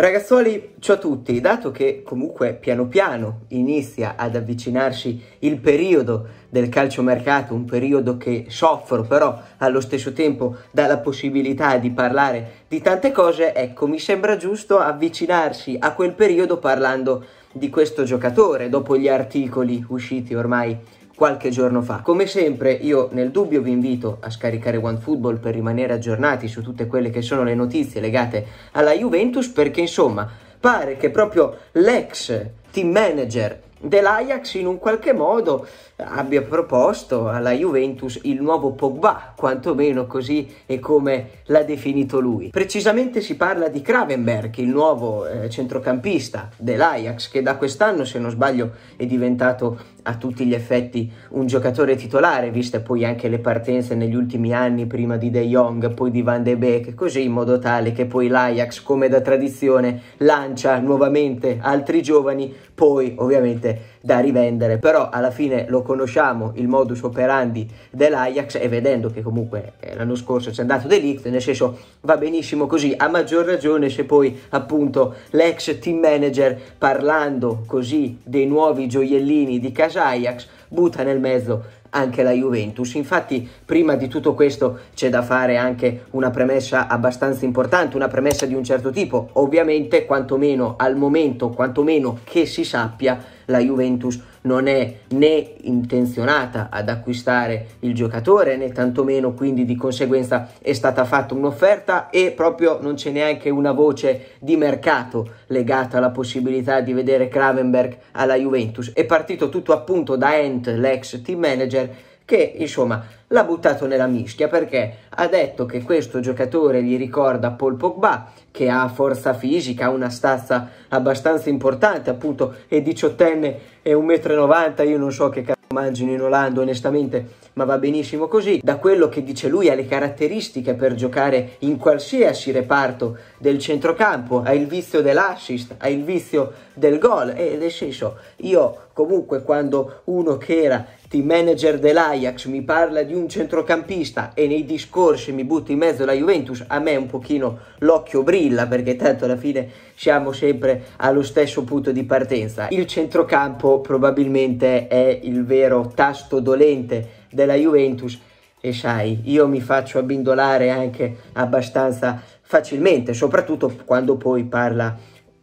Ragazzuoli, ciao a tutti, dato che comunque piano piano inizia ad avvicinarci il periodo del calciomercato, un periodo che soffro però allo stesso tempo dà la possibilità di parlare di tante cose, ecco mi sembra giusto avvicinarsi a quel periodo parlando di questo giocatore dopo gli articoli usciti ormai qualche giorno fa. Come sempre io nel dubbio vi invito a scaricare OneFootball per rimanere aggiornati su tutte quelle che sono le notizie legate alla Juventus perché insomma pare che proprio l'ex team manager dell'Ajax in un qualche modo abbia proposto alla Juventus il nuovo Pogba, quantomeno così è come l'ha definito lui. Precisamente si parla di Kravenberg, il nuovo eh, centrocampista dell'Ajax che da quest'anno, se non sbaglio, è diventato a tutti gli effetti un giocatore titolare, viste poi anche le partenze negli ultimi anni prima di De Jong, poi di Van de Beek, così in modo tale che poi l'Ajax, come da tradizione, lancia nuovamente altri giovani, poi ovviamente sicuramente da rivendere, però alla fine lo conosciamo il modus operandi dell'Ajax e vedendo che comunque eh, l'anno scorso ci è andato De nel senso va benissimo così, a maggior ragione se poi appunto l'ex team manager parlando così dei nuovi gioiellini di casa Ajax butta nel mezzo anche la Juventus. Infatti, prima di tutto questo c'è da fare anche una premessa abbastanza importante, una premessa di un certo tipo. Ovviamente, quantomeno al momento, quantomeno che si sappia, la Juventus non è né intenzionata ad acquistare il giocatore né tantomeno quindi di conseguenza è stata fatta un'offerta e proprio non c'è neanche una voce di mercato legata alla possibilità di vedere Kravenberg alla Juventus. È partito tutto appunto da Ent, l'ex team manager che insomma l'ha buttato nella mischia perché ha detto che questo giocatore gli ricorda Paul Pogba che ha forza fisica, ha una stazza abbastanza importante appunto è diciottenne e 1,90 m io non so che cazzo mangino in Olanda onestamente ma va benissimo così da quello che dice lui ha le caratteristiche per giocare in qualsiasi reparto del centrocampo ha il vizio dell'assist ha il vizio del gol e nel senso io comunque quando uno che era team manager dell'Ajax mi parla di un centrocampista e nei discorsi mi butta in mezzo la Juventus, a me un pochino l'occhio brilla perché tanto alla fine siamo sempre allo stesso punto di partenza. Il centrocampo probabilmente è il vero tasto dolente della Juventus e sai, io mi faccio abbindolare anche abbastanza facilmente, soprattutto quando poi parla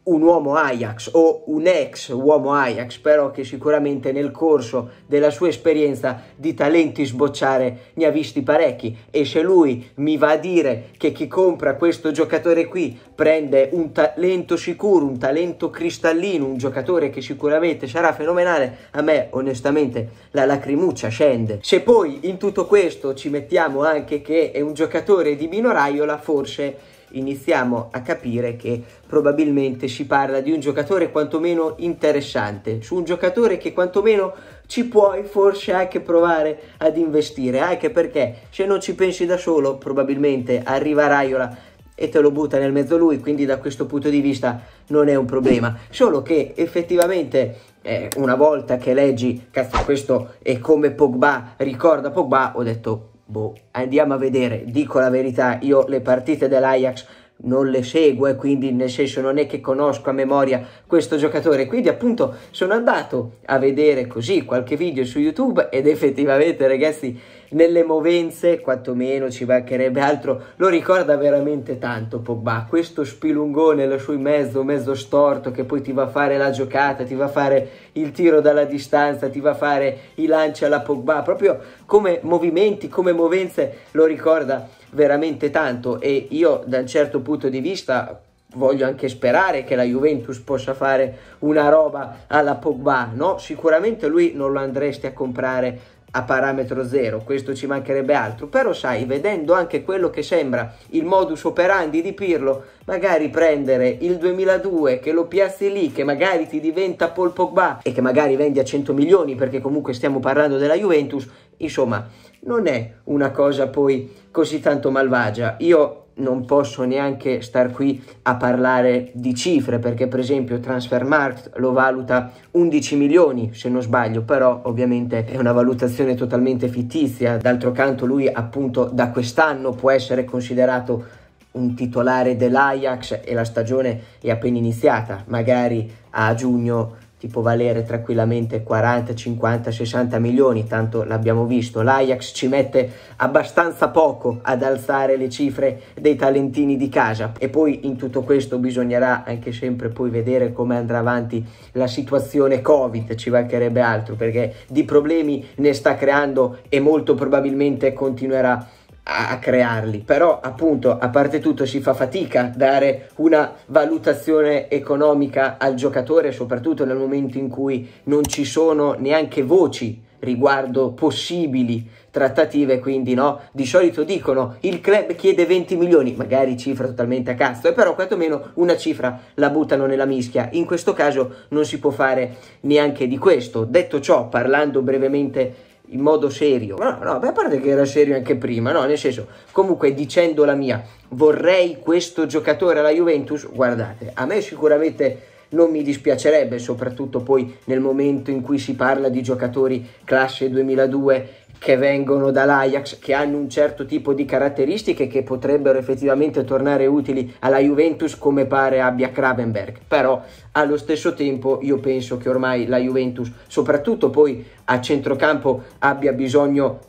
un uomo Ajax o un ex uomo Ajax, però che sicuramente nel corso della sua esperienza di talenti sbocciare ne ha visti parecchi e se lui mi va a dire che chi compra questo giocatore qui prende un talento sicuro, un talento cristallino, un giocatore che sicuramente sarà fenomenale, a me onestamente la lacrimuccia scende. Se poi in tutto questo ci mettiamo anche che è un giocatore di minoraiola, forse iniziamo a capire che probabilmente si parla di un giocatore quantomeno interessante, su un giocatore che quantomeno ci puoi forse anche provare ad investire, anche perché se non ci pensi da solo probabilmente arriva Raiola e te lo butta nel mezzo lui, quindi da questo punto di vista non è un problema, solo che effettivamente eh, una volta che leggi, cazzo questo è come Pogba, ricorda Pogba, ho detto boh, andiamo a vedere, dico la verità, io le partite dell'Ajax non le seguo e quindi nel senso non è che conosco a memoria questo giocatore quindi appunto sono andato a vedere così qualche video su youtube ed effettivamente ragazzi nelle movenze, quantomeno ci mancherebbe altro, lo ricorda veramente tanto Pogba, questo spilungone lasciù in mezzo, mezzo storto che poi ti va a fare la giocata, ti va a fare il tiro dalla distanza, ti va a fare i lanci alla Pogba, proprio come movimenti, come movenze lo ricorda veramente tanto e io da un certo punto di vista voglio anche sperare che la Juventus possa fare una roba alla Pogba, no? Sicuramente lui non lo andresti a comprare a parametro zero, questo ci mancherebbe altro, però sai, vedendo anche quello che sembra il modus operandi di Pirlo, magari prendere il 2002 che lo piazzi lì, che magari ti diventa Paul Pogba e che magari vendi a 100 milioni perché comunque stiamo parlando della Juventus, insomma, non è una cosa poi così tanto malvagia. Io non posso neanche star qui a parlare di cifre perché per esempio Transfermarkt lo valuta 11 milioni se non sbaglio però ovviamente è una valutazione totalmente fittizia d'altro canto lui appunto da quest'anno può essere considerato un titolare dell'Ajax e la stagione è appena iniziata magari a giugno che può valere tranquillamente 40, 50, 60 milioni, tanto l'abbiamo visto, l'Ajax ci mette abbastanza poco ad alzare le cifre dei talentini di casa e poi in tutto questo bisognerà anche sempre poi vedere come andrà avanti la situazione Covid, ci mancherebbe altro perché di problemi ne sta creando e molto probabilmente continuerà a, crearli, però appunto a parte tutto si fa fatica a dare una valutazione economica al giocatore, soprattutto nel momento in cui non ci sono neanche voci riguardo possibili trattative, quindi no, di solito dicono il club chiede 20 milioni, magari cifra totalmente a cazzo, e eh, però quantomeno una cifra la buttano nella mischia. In questo caso non si può fare neanche di questo. Detto ciò, parlando brevemente in modo serio. No, no, beh, a parte che era serio anche prima, no, nel senso, comunque dicendo la mia, vorrei questo giocatore alla Juventus, guardate, a me sicuramente non mi dispiacerebbe, soprattutto poi nel momento in cui si parla di giocatori classe 2002 che vengono dall'Ajax, che hanno un certo tipo di caratteristiche che potrebbero effettivamente tornare utili alla Juventus come pare abbia Kravenberg. Però allo stesso tempo io penso che ormai la Juventus, soprattutto poi a centrocampo, abbia bisogno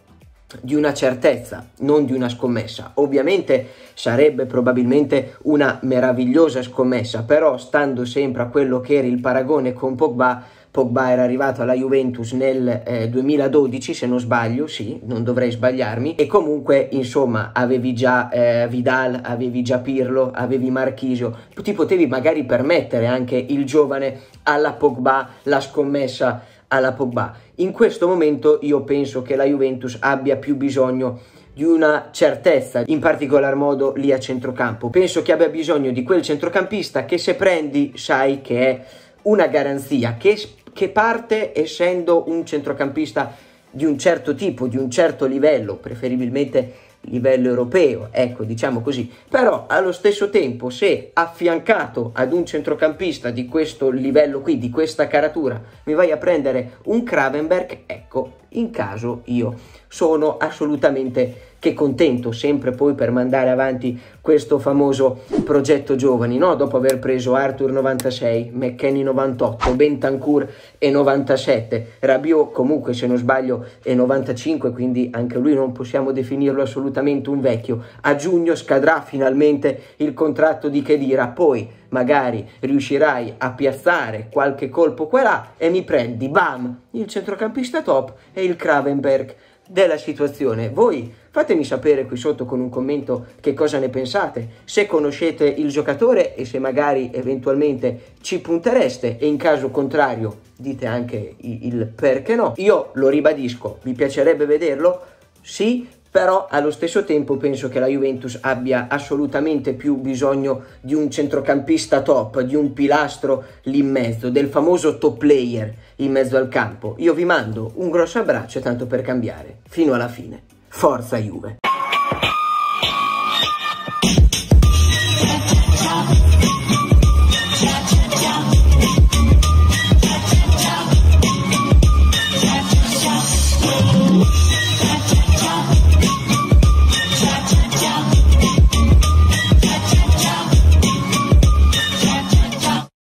di una certezza, non di una scommessa. Ovviamente sarebbe probabilmente una meravigliosa scommessa, però stando sempre a quello che era il paragone con Pogba, Pogba era arrivato alla Juventus nel eh, 2012, se non sbaglio, sì, non dovrei sbagliarmi, e comunque, insomma, avevi già eh, Vidal, avevi già Pirlo, avevi Marchisio, ti potevi magari permettere anche il giovane alla Pogba, la scommessa alla Pogba. In questo momento io penso che la Juventus abbia più bisogno di una certezza, in particolar modo lì a centrocampo. Penso che abbia bisogno di quel centrocampista che se prendi sai che è una garanzia, che che parte essendo un centrocampista di un certo tipo, di un certo livello, preferibilmente livello europeo, ecco diciamo così, però allo stesso tempo se affiancato ad un centrocampista di questo livello qui, di questa caratura, mi vai a prendere un Kravenberg, ecco, in caso io sono assolutamente che contento sempre poi per mandare avanti questo famoso progetto giovani, no? dopo aver preso Arthur 96, McKenny 98, Bentancur e 97, Rabiot comunque se non sbaglio è 95, quindi anche lui non possiamo definirlo assolutamente un vecchio. A giugno scadrà finalmente il contratto di Kedira, poi magari riuscirai a piazzare qualche colpo qua e là e mi prendi, bam, il centrocampista top e il Kravenberg della situazione. Voi fatemi sapere qui sotto con un commento che cosa ne pensate, se conoscete il giocatore e se magari eventualmente ci puntereste e in caso contrario dite anche il perché no. Io lo ribadisco, vi piacerebbe vederlo? Sì, però allo stesso tempo penso che la Juventus abbia assolutamente più bisogno di un centrocampista top, di un pilastro lì in mezzo, del famoso top player in mezzo al campo. Io vi mando un grosso abbraccio tanto per cambiare, fino alla fine. Forza Juve!